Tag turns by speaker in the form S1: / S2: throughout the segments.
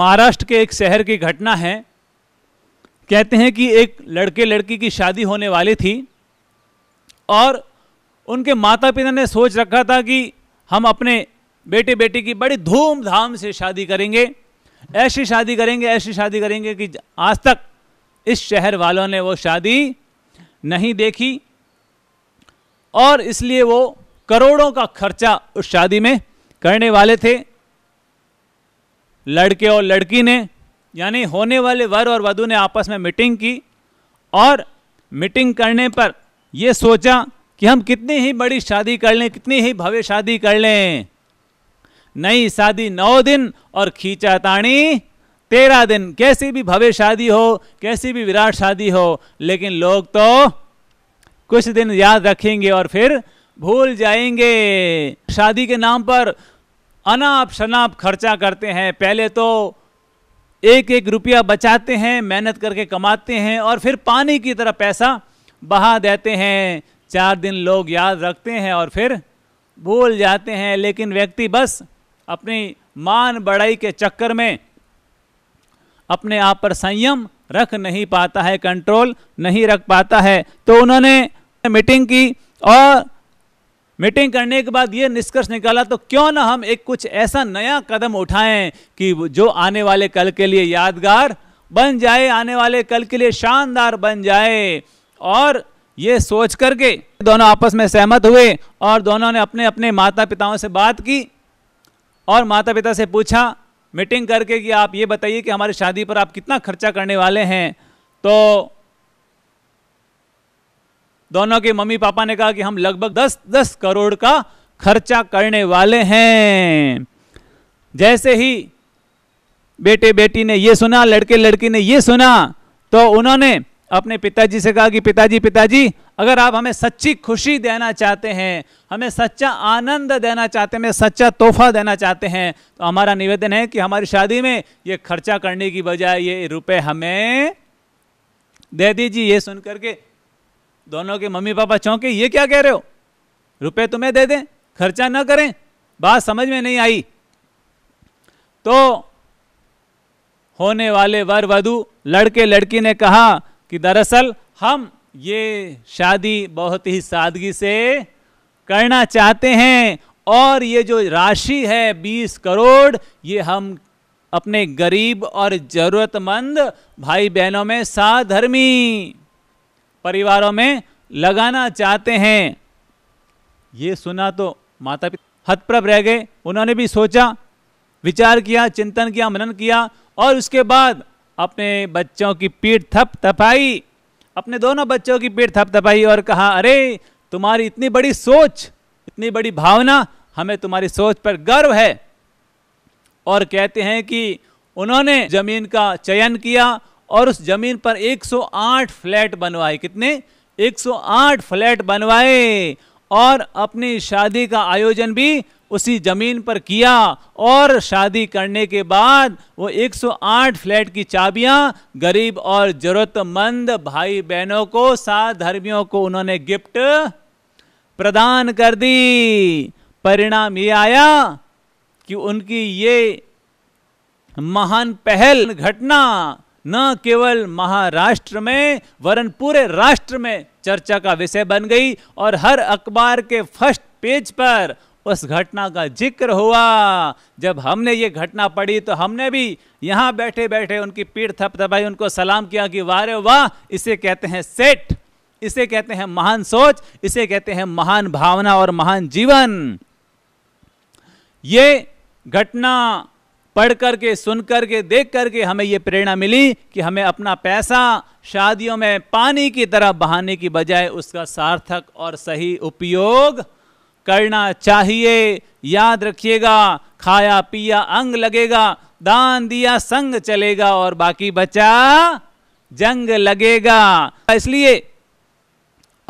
S1: महाराष्ट्र के एक शहर की घटना है कहते हैं कि एक लड़के लड़की की शादी होने वाली थी और उनके माता पिता ने सोच रखा था कि हम अपने बेटे बेटी की बड़ी धूमधाम से शादी करेंगे ऐसी शादी करेंगे ऐसी शादी करेंगे कि आज तक इस शहर वालों ने वो शादी नहीं देखी और इसलिए वो करोड़ों का खर्चा उस शादी में करने वाले थे लड़के और लड़की ने यानी होने वाले वर और वधु ने आपस में मीटिंग की और मीटिंग करने पर यह सोचा कि हम कितनी ही बड़ी शादी कर लें कितनी ही भव्य शादी कर लें नई शादी नौ दिन और खींचा ताणी तेरह दिन कैसी भी भव्य शादी हो कैसी भी विराट शादी हो लेकिन लोग तो कुछ दिन याद रखेंगे और फिर भूल जाएंगे शादी के नाम पर अनाप शनाप खर्चा करते हैं पहले तो एक एक रुपया बचाते हैं मेहनत करके कमाते हैं और फिर पानी की तरह पैसा बहा देते हैं चार दिन लोग याद रखते हैं और फिर भूल जाते हैं लेकिन व्यक्ति बस अपनी मान बढ़ाई के चक्कर में अपने आप पर संयम रख नहीं पाता है कंट्रोल नहीं रख पाता है तो उन्होंने मीटिंग की और मीटिंग करने के बाद ये निष्कर्ष निकाला तो क्यों ना हम एक कुछ ऐसा नया कदम उठाएं कि जो आने वाले कल के लिए यादगार बन जाए आने वाले कल के लिए शानदार बन जाए और ये सोच करके दोनों आपस में सहमत हुए और दोनों ने अपने अपने माता पिताओं से बात की और माता पिता से पूछा मीटिंग करके कि आप ये बताइए कि हमारी शादी पर आप कितना खर्चा करने वाले हैं तो दोनों के मम्मी पापा ने कहा कि हम लगभग दस दस करोड़ का खर्चा करने वाले हैं जैसे ही बेटे बेटी ने ये सुना लड़के लड़की ने ये सुना तो उन्होंने अपने पिताजी से कहा कि पिताजी पिताजी अगर आप हमें सच्ची खुशी देना चाहते हैं हमें सच्चा आनंद देना चाहते हैं सच्चा तोहफा देना चाहते हैं तो हमारा निवेदन है कि हमारी शादी में ये खर्चा करने की बजाय ये रुपए हमें दे दीजिए ये सुन करके दोनों के मम्मी पापा चौंके ये क्या कह रहे हो रुपए तुम्हें दे दें खर्चा ना करें बात समझ में नहीं आई तो होने वाले वर वधु लड़के लड़की ने कहा कि दरअसल हम ये शादी बहुत ही सादगी से करना चाहते हैं और ये जो राशि है 20 करोड़ ये हम अपने गरीब और ज़रूरतमंद भाई बहनों में साधर्मी परिवारों में लगाना चाहते हैं ये सुना तो माता पिता हतप्रभ रह गए उन्होंने भी सोचा विचार किया चिंतन किया मनन किया और उसके बाद अपने बच्चों की पीठ थप थपाई अपने दोनों बच्चों की पीठ थप थपाई और कहा अरे तुम्हारी इतनी बड़ी सोच इतनी बड़ी भावना हमें तुम्हारी सोच पर गर्व है और कहते हैं कि उन्होंने जमीन का चयन किया और उस जमीन पर 108 फ्लैट बनवाए कितने 108 फ्लैट बनवाए और अपनी शादी का आयोजन भी उसी जमीन पर किया और शादी करने के बाद वो 108 फ्लैट की चाबियां गरीब और जरूरतमंद भाई बहनों को सात धर्मियों को उन्होंने गिफ्ट प्रदान कर दी परिणाम ये आया कि उनकी ये महान पहल घटना न केवल महाराष्ट्र में वरन पूरे राष्ट्र में चर्चा का विषय बन गई और हर अखबार के फर्स्ट पेज पर उस घटना का जिक्र हुआ जब हमने ये घटना पढ़ी तो हमने भी यहाँ बैठे बैठे उनकी पीठ थपथपाई उनको सलाम किया कि वाह रे वाह इसे कहते हैं सेठ इसे कहते हैं महान सोच इसे कहते हैं महान भावना और महान जीवन ये घटना पढ़ करके सुन करके देख करके हमें ये प्रेरणा मिली कि हमें अपना पैसा शादियों में पानी की तरह बहाने की बजाय उसका सार्थक और सही उपयोग करना चाहिए याद रखिएगा खाया पिया अंग लगेगा दान दिया संग चलेगा और बाकी बचा जंग लगेगा इसलिए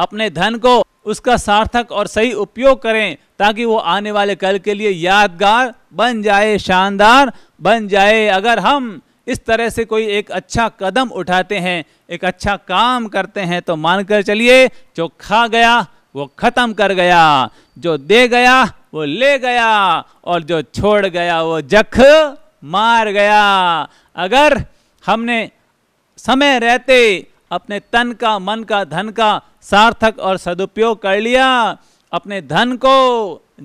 S1: अपने धन को उसका सार्थक और सही उपयोग करें ताकि वो आने वाले कल के लिए यादगार बन जाए शानदार बन जाए अगर हम इस तरह से कोई एक अच्छा कदम उठाते हैं एक अच्छा काम करते हैं तो मानकर चलिए जो खा गया वो ख़त्म कर गया जो दे गया वो ले गया और जो छोड़ गया वो जख मार गया अगर हमने समय रहते अपने तन का मन का धन का सार्थक और सदुपयोग कर लिया अपने धन को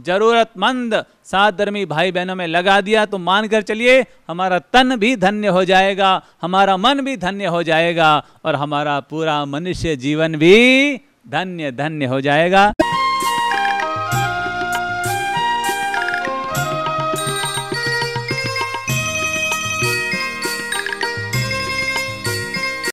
S1: जरूरतमंद सात धर्मी भाई बहनों में लगा दिया तो मानकर चलिए हमारा तन भी धन्य हो जाएगा हमारा मन भी धन्य हो जाएगा और हमारा पूरा मनुष्य जीवन भी धन्य धन्य हो जाएगा